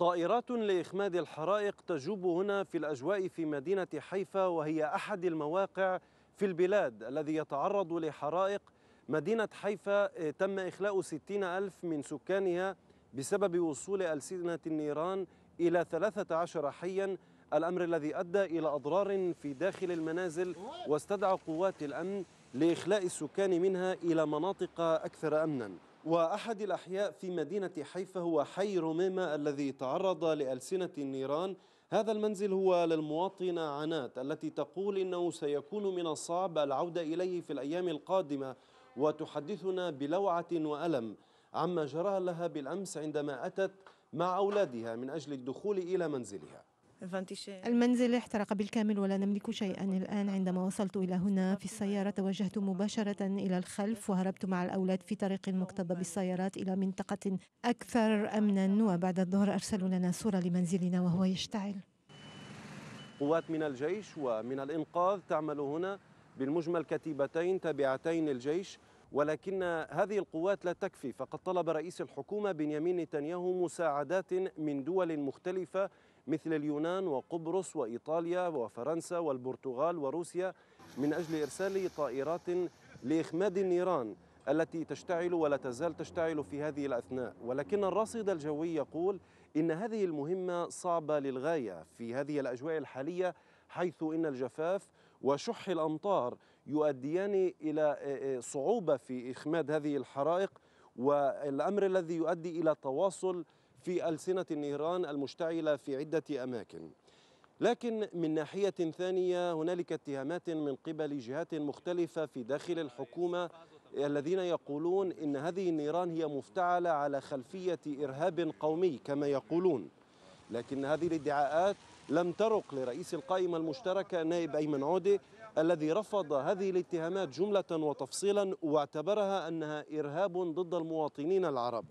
طائرات لإخماد الحرائق تجوب هنا في الأجواء في مدينة حيفا وهي أحد المواقع في البلاد الذي يتعرض لحرائق مدينة حيفا آه، تم إخلاء 60 ألف من سكانها بسبب وصول ألسنة النيران إلى 13 حياً الأمر الذي أدى إلى أضرار في داخل المنازل واستدعى قوات الأمن لإخلاء السكان منها إلى مناطق أكثر أمناً وأحد الأحياء في مدينة حيفا هو حي رميمة الذي تعرض لألسنة النيران هذا المنزل هو للمواطنة عنات التي تقول إنه سيكون من الصعب العودة إليه في الأيام القادمة وتحدثنا بلوعة وألم عما جرى لها بالأمس عندما أتت مع أولادها من أجل الدخول إلى منزلها المنزل احترق بالكامل ولا نملك شيئا الآن عندما وصلت إلى هنا في السيارة توجهت مباشرة إلى الخلف وهربت مع الأولاد في طريق مكتظ بالسيارات إلى منطقة أكثر أمنا وبعد الظهر أرسلوا لنا صورة لمنزلنا وهو يشتعل قوات من الجيش ومن الإنقاذ تعمل هنا بالمجمل كتيبتين تابعتين للجيش ولكن هذه القوات لا تكفي فقد طلب رئيس الحكومة بنيامين نتنياهو مساعدات من دول مختلفة مثل اليونان وقبرص وإيطاليا وفرنسا والبرتغال وروسيا من أجل إرسال طائرات لإخماد النيران التي تشتعل ولا تزال تشتعل في هذه الأثناء ولكن الرصيد الجوي يقول إن هذه المهمة صعبة للغاية في هذه الأجواء الحالية حيث إن الجفاف وشح الأمطار يؤديان إلى آه، آه، صعوبة في إخماد هذه الحرائق والأمر الذي يؤدي إلى تواصل في ألسنة النيران المشتعلة في عدة أماكن لكن من ناحية ثانية هنالك اتهامات من قبل جهات مختلفة في داخل الحكومة الذين يقولون إن هذه النيران هي مفتعلة على خلفية إرهاب قومي كما يقولون لكن هذه الادعاءات لم ترق لرئيس القائمة المشتركة نائب أيمن عودة الذي رفض هذه الاتهامات جملة وتفصيلا واعتبرها أنها إرهاب ضد المواطنين العرب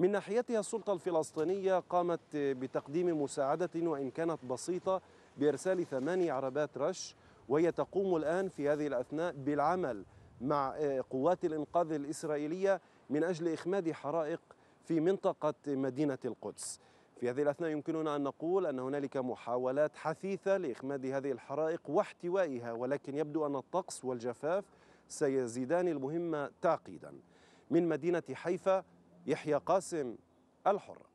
من ناحيتها السلطة الفلسطينية قامت بتقديم مساعدة وإن كانت بسيطة بإرسال ثماني عربات رش وهي تقوم الآن في هذه الأثناء بالعمل مع قوات الإنقاذ الإسرائيلية من أجل إخماد حرائق في منطقة مدينة القدس في هذه الأثناء يمكننا أن نقول أن هنالك محاولات حثيثة لإخماد هذه الحرائق واحتوائها ولكن يبدو أن الطقس والجفاف سيزيدان المهمة تعقيدا من مدينة حيفا يحيى قاسم الحر